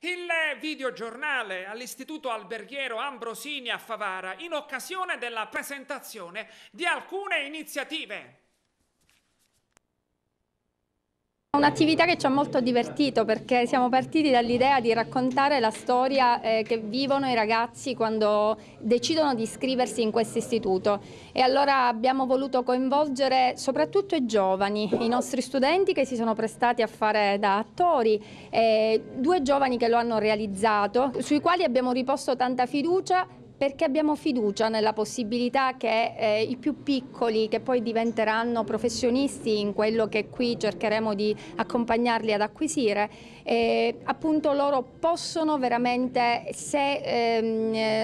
Il videogiornale all'Istituto Alberghiero Ambrosini a Favara in occasione della presentazione di alcune iniziative. Un'attività che ci ha molto divertito perché siamo partiti dall'idea di raccontare la storia eh, che vivono i ragazzi quando decidono di iscriversi in questo istituto e allora abbiamo voluto coinvolgere soprattutto i giovani, i nostri studenti che si sono prestati a fare da attori, due giovani che lo hanno realizzato, sui quali abbiamo riposto tanta fiducia perché abbiamo fiducia nella possibilità che eh, i più piccoli che poi diventeranno professionisti in quello che qui cercheremo di accompagnarli ad acquisire, eh, appunto loro possono veramente, se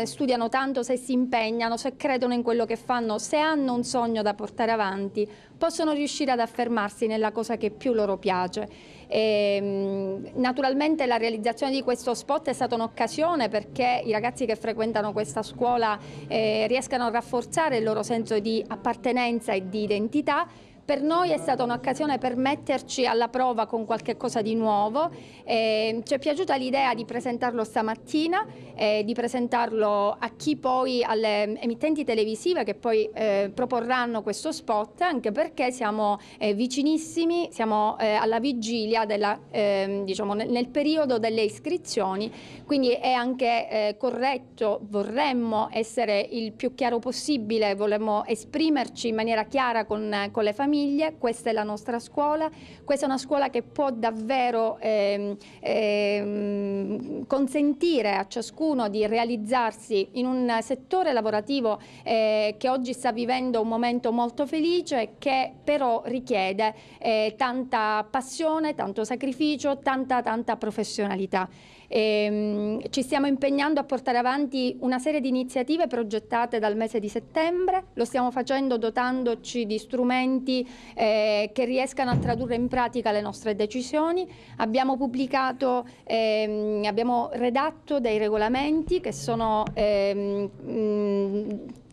eh, studiano tanto, se si impegnano, se credono in quello che fanno, se hanno un sogno da portare avanti, possono riuscire ad affermarsi nella cosa che più loro piace. E, ehm, naturalmente la realizzazione di questo spot è stata un'occasione perché i ragazzi che frequentano questa scuola eh, riescano a rafforzare il loro senso di appartenenza e di identità per noi è stata un'occasione per metterci alla prova con qualche cosa di nuovo. Eh, ci è piaciuta l'idea di presentarlo stamattina, eh, di presentarlo a chi poi, alle emittenti televisive che poi eh, proporranno questo spot, anche perché siamo eh, vicinissimi, siamo eh, alla vigilia, della, ehm, diciamo, nel, nel, periodo delle iscrizioni, quindi è anche eh, corretto, vorremmo essere il più chiaro possibile, vorremmo esprimerci in maniera chiara con, con le famiglie famiglie, questa è la nostra scuola, questa è una scuola che può davvero ehm, ehm, consentire a ciascuno di realizzarsi in un settore lavorativo eh, che oggi sta vivendo un momento molto felice che però richiede eh, tanta passione, tanto sacrificio, tanta tanta professionalità. E, ehm, ci stiamo impegnando a portare avanti una serie di iniziative progettate dal mese di settembre, lo stiamo facendo dotandoci di strumenti eh, che riescano a tradurre in pratica le nostre decisioni. Abbiamo pubblicato, ehm, abbiamo redatto dei regolamenti che sono ehm, mm,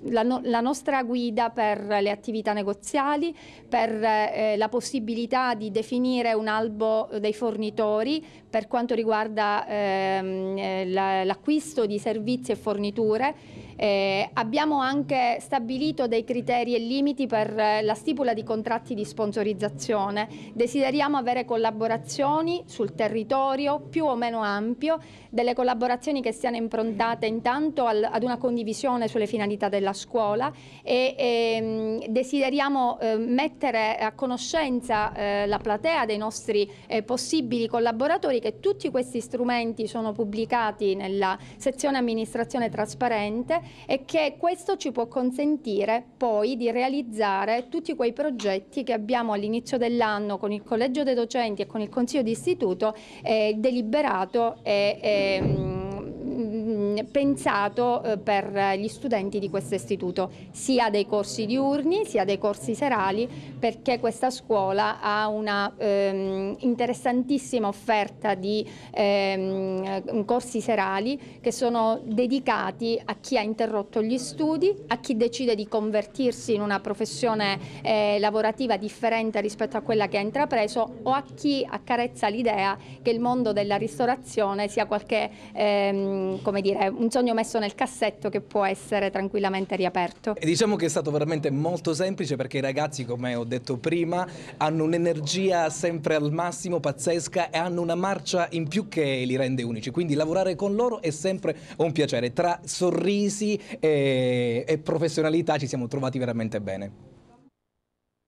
la, no, la, nostra guida per le attività negoziali, per eh, la possibilità di definire un albo dei fornitori per quanto riguarda ehm, eh, l'acquisto di servizi e forniture eh, abbiamo anche stabilito dei criteri e limiti per eh, la stipula di contratti di sponsorizzazione. Desideriamo avere collaborazioni sul territorio più o meno ampio, delle collaborazioni che siano improntate intanto al, ad una condivisione sulle finalità della scuola e, e ehm, desideriamo eh, mettere a conoscenza eh, la platea dei nostri eh, possibili collaboratori che tutti questi strumenti sono pubblicati nella sezione amministrazione trasparente e che questo ci può consentire poi di realizzare tutti quei progetti che abbiamo all'inizio dell'anno con il Collegio dei Docenti e con il Consiglio di eh, deliberato e, e ehm, pensato eh, per gli studenti di questo istituto, sia dei corsi diurni sia dei corsi serali, perché questa scuola ha una ehm, interessantissima offerta di ehm, eh, corsi serali che sono dedicati a chi ha interrotto gli studi, a chi decide di convertirsi in una professione eh, lavorativa differente rispetto a quella che ha intrapreso o a chi accarezza l'idea che il mondo della ristorazione sia qualche, ehm, come dire, un sogno messo nel cassetto che può essere tranquillamente riaperto. E diciamo che è stato veramente molto semplice perché i ragazzi, come ho detto prima, hanno un'energia sempre al massimo, pazzesca e hanno una marcia in più che li rende unici. Quindi lavorare con loro è sempre un piacere. Tra sorrisi e, e professionalità ci siamo trovati veramente bene.